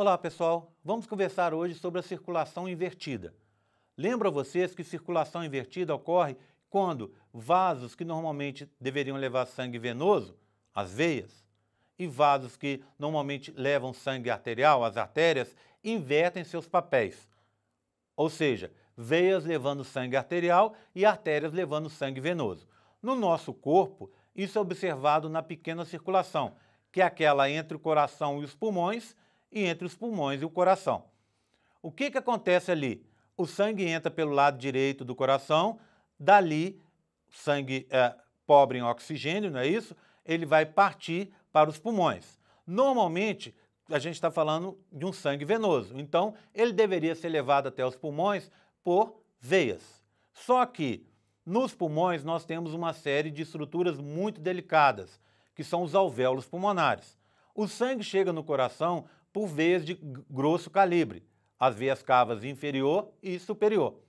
Olá pessoal, vamos conversar hoje sobre a circulação invertida. Lembra vocês que circulação invertida ocorre quando vasos que normalmente deveriam levar sangue venoso, as veias, e vasos que normalmente levam sangue arterial, as artérias, invertem seus papéis. Ou seja, veias levando sangue arterial e artérias levando sangue venoso. No nosso corpo, isso é observado na pequena circulação, que é aquela entre o coração e os pulmões e entre os pulmões e o coração. O que, que acontece ali? O sangue entra pelo lado direito do coração, dali, sangue é, pobre em oxigênio, não é isso? Ele vai partir para os pulmões. Normalmente, a gente está falando de um sangue venoso, então ele deveria ser levado até os pulmões por veias. Só que nos pulmões nós temos uma série de estruturas muito delicadas, que são os alvéolos pulmonares. O sangue chega no coração por veias de grosso calibre, as veias cavas inferior e superior.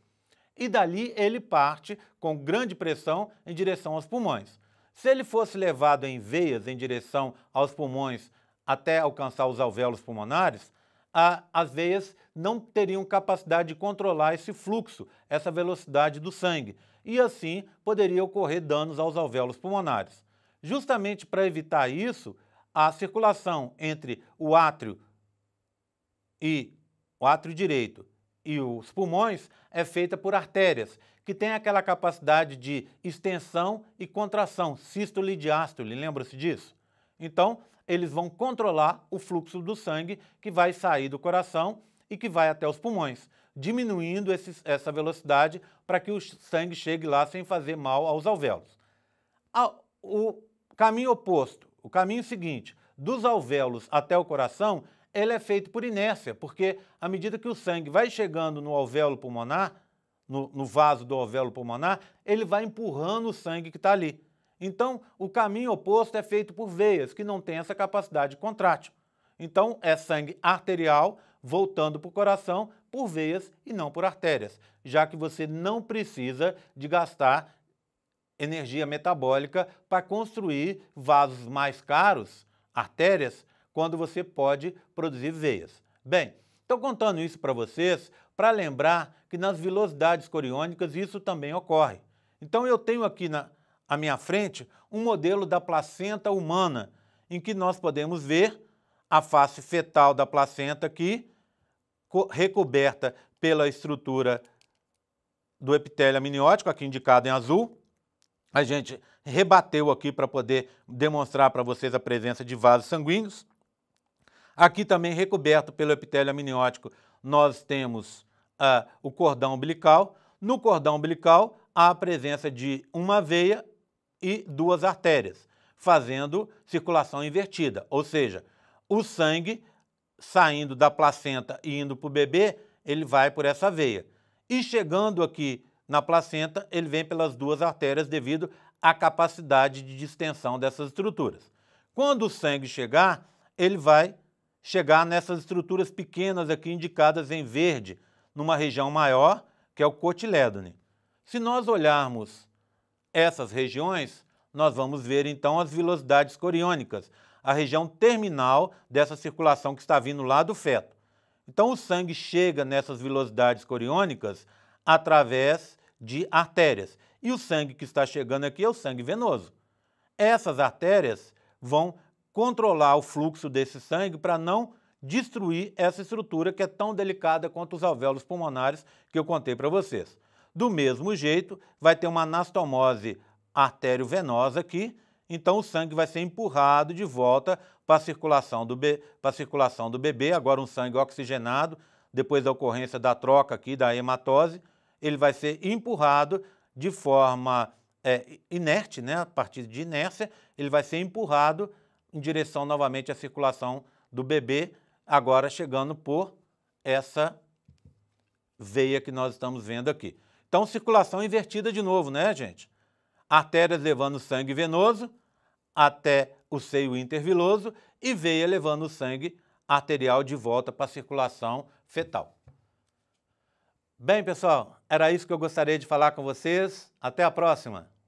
E dali ele parte com grande pressão em direção aos pulmões. Se ele fosse levado em veias em direção aos pulmões até alcançar os alvéolos pulmonares, a, as veias não teriam capacidade de controlar esse fluxo, essa velocidade do sangue, e assim poderia ocorrer danos aos alvéolos pulmonares. Justamente para evitar isso, a circulação entre o átrio e o átrio direito e os pulmões é feita por artérias, que tem aquela capacidade de extensão e contração, sístole e diástole, lembra-se disso? Então, eles vão controlar o fluxo do sangue que vai sair do coração e que vai até os pulmões, diminuindo esse, essa velocidade para que o sangue chegue lá sem fazer mal aos alvéolos. O caminho oposto, o caminho seguinte, dos alvéolos até o coração ele é feito por inércia, porque à medida que o sangue vai chegando no alvéolo pulmonar, no, no vaso do alvéolo pulmonar, ele vai empurrando o sangue que está ali. Então, o caminho oposto é feito por veias, que não têm essa capacidade contrátil. Então, é sangue arterial voltando para o coração por veias e não por artérias, já que você não precisa de gastar energia metabólica para construir vasos mais caros, artérias, quando você pode produzir veias. Bem, estou contando isso para vocês para lembrar que nas velocidades coriônicas isso também ocorre. Então eu tenho aqui na à minha frente um modelo da placenta humana, em que nós podemos ver a face fetal da placenta aqui, recoberta pela estrutura do epitélio amniótico, aqui indicado em azul. A gente rebateu aqui para poder demonstrar para vocês a presença de vasos sanguíneos. Aqui também recoberto pelo epitélio amniótico, nós temos ah, o cordão umbilical. No cordão umbilical, há a presença de uma veia e duas artérias, fazendo circulação invertida, ou seja, o sangue saindo da placenta e indo para o bebê, ele vai por essa veia. E chegando aqui na placenta, ele vem pelas duas artérias devido à capacidade de distensão dessas estruturas. Quando o sangue chegar, ele vai chegar nessas estruturas pequenas aqui indicadas em verde, numa região maior, que é o cotilédone. Se nós olharmos essas regiões, nós vamos ver então as velocidades coriônicas, a região terminal dessa circulação que está vindo lá do feto. Então o sangue chega nessas velocidades coriônicas através de artérias. E o sangue que está chegando aqui é o sangue venoso. Essas artérias vão controlar o fluxo desse sangue para não destruir essa estrutura que é tão delicada quanto os alvéolos pulmonares que eu contei para vocês. Do mesmo jeito, vai ter uma anastomose artério-venosa aqui, então o sangue vai ser empurrado de volta para a circulação, do circulação do bebê, agora um sangue oxigenado, depois da ocorrência da troca aqui da hematose, ele vai ser empurrado de forma é, inerte, né, a partir de inércia, ele vai ser empurrado em direção novamente à circulação do bebê, agora chegando por essa veia que nós estamos vendo aqui. Então, circulação invertida de novo, né, gente? Artérias levando sangue venoso até o seio interviloso e veia levando o sangue arterial de volta para a circulação fetal. Bem, pessoal, era isso que eu gostaria de falar com vocês. Até a próxima!